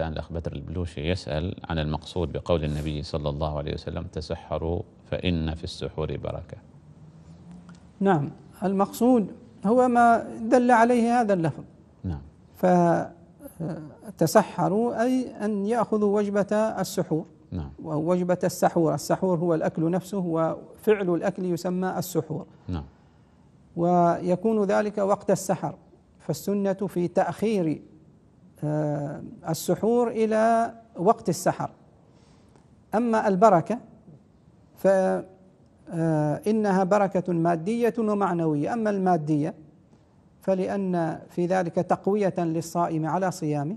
الآن الأخ بدر البلوشي يسأل عن المقصود بقول النبي صلى الله عليه وسلم تسحروا فإن في السحور بركة نعم المقصود هو ما دل عليه هذا اللفظ نعم فتسحروا أي أن يأخذوا وجبة السحور نعم ووجبة السحور السحور هو الأكل نفسه وفعل الأكل يسمى السحور نعم ويكون ذلك وقت السحر فالسنة في تأخير آه، السحور إلى وقت السحر أما البركة فإنها بركة مادية ومعنوية أما المادية فلأن في ذلك تقوية للصائم على صيامه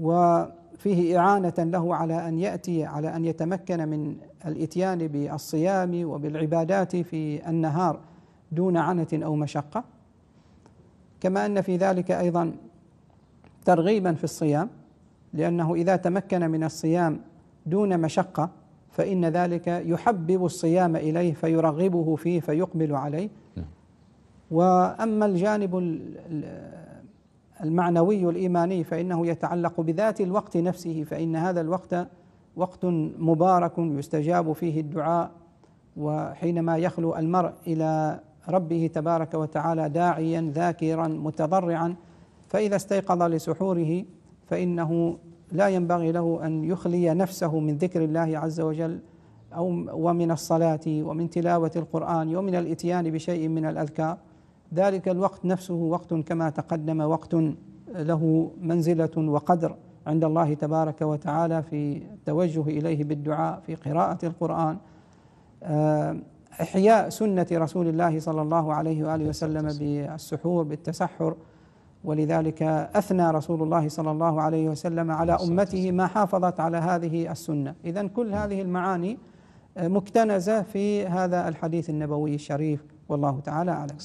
وفيه إعانة له على أن يأتي على أن يتمكن من الإتيان بالصيام وبالعبادات في النهار دون عنة أو مشقة كما أن في ذلك أيضا ترغيبا في الصيام لأنه إذا تمكن من الصيام دون مشقة فإن ذلك يحبب الصيام إليه فيرغبه فيه فيقبل عليه نعم. وأما الجانب المعنوي الإيماني فإنه يتعلق بذات الوقت نفسه فإن هذا الوقت وقت مبارك يستجاب فيه الدعاء وحينما يخلو المرء إلى ربه تبارك وتعالى داعيا ذاكرا متضرعا فإذا استيقظ لسحوره فإنه لا ينبغي له أن يخلي نفسه من ذكر الله عز وجل أو ومن الصلاة ومن تلاوة القرآن ومن الإتيان بشيء من الأذكار ذلك الوقت نفسه وقت كما تقدم وقت له منزلة وقدر عند الله تبارك وتعالى في التوجه إليه بالدعاء في قراءة القرآن آه، إحياء سنة رسول الله صلى الله عليه وآله وسلم بالسحور بالتسحر ولذلك اثنى رسول الله صلى الله عليه وسلم على امته ما حافظت على هذه السنه، اذا كل هذه المعاني آه، مكتنزه في هذا الحديث النبوي الشريف والله تعالى اعلم.